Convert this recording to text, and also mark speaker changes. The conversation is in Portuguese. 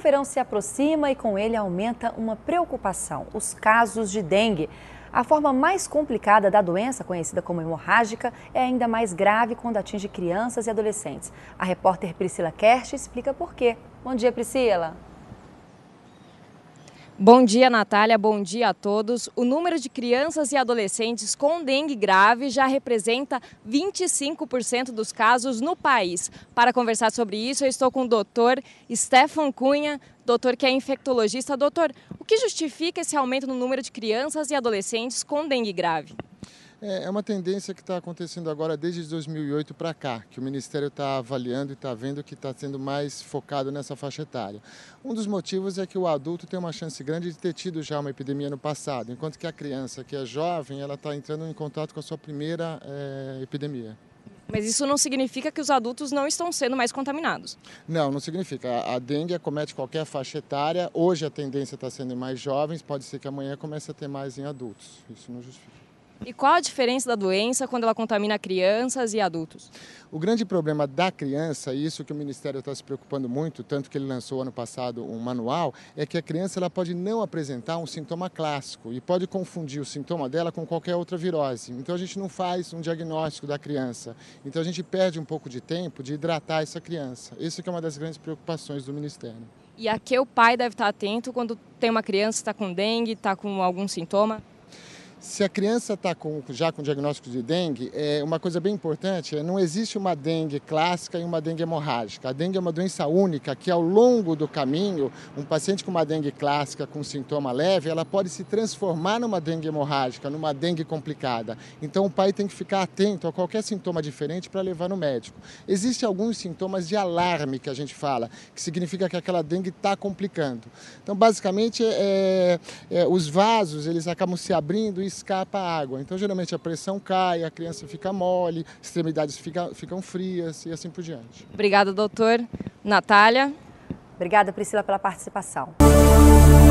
Speaker 1: verão se aproxima e com ele aumenta uma preocupação: os casos de dengue. A forma mais complicada da doença, conhecida como hemorrágica, é ainda mais grave quando atinge crianças e adolescentes. A repórter Priscila Kerst explica por quê. Bom dia, Priscila. Bom dia, Natália. Bom dia a todos. O número de
Speaker 2: crianças e adolescentes com dengue grave já representa 25% dos casos no país. Para conversar sobre isso, eu estou com o doutor Stefan Cunha, doutor que é infectologista. Doutor, o que justifica esse aumento no número de crianças e adolescentes com dengue grave?
Speaker 3: É, é uma tendência que está acontecendo agora desde 2008 para cá, que o Ministério está avaliando e está vendo que está sendo mais focado nessa faixa etária. Um dos motivos é que o adulto tem uma chance grande de ter tido já uma epidemia no passado, enquanto que a criança, que é jovem, ela está entrando em contato com a sua primeira é, epidemia.
Speaker 2: Mas isso não significa que os adultos não estão sendo mais contaminados.
Speaker 3: Não, não significa. A, dengue acomete qualquer faixa etária. Hoje a tendência está sendo em mais jovens, pode ser que amanhã comece a ter mais em adultos. Isso não justifica.
Speaker 2: E qual a diferença da doença quando ela contamina crianças e adultos?
Speaker 3: O grande problema da criança, e isso que o Ministério está se preocupando muito, tanto que ele lançou ano passado um manual, é que a criança ela pode não apresentar um sintoma clássico e pode confundir o sintoma dela com qualquer outra virose. Então a gente não faz um diagnóstico da criança. Então a gente perde um pouco de tempo de hidratar essa criança. Isso que é uma das grandes preocupações do Ministério.
Speaker 2: E a que o pai deve estar atento quando tem uma criança que está com dengue, está com algum sintoma?
Speaker 3: Se a criança está já com diagnóstico de dengue, é uma coisa bem importante é não existe uma dengue clássica e uma dengue hemorrágica. A dengue é uma doença única que, ao longo do caminho, um paciente com uma dengue clássica com sintoma leve, ela pode se transformar numa dengue hemorrágica, numa dengue complicada. Então, o pai tem que ficar atento a qualquer sintoma diferente para levar no médico. Existem alguns sintomas de alarme que a gente fala, que significa que aquela dengue está complicando. Então, basicamente, é, é, os vasos eles acabam se abrindo e escapa a água. Então, geralmente, a pressão cai, a criança fica mole, extremidades fica, ficam frias e assim por diante.
Speaker 1: Obrigada, doutor. Natália. Obrigada, Priscila, pela participação.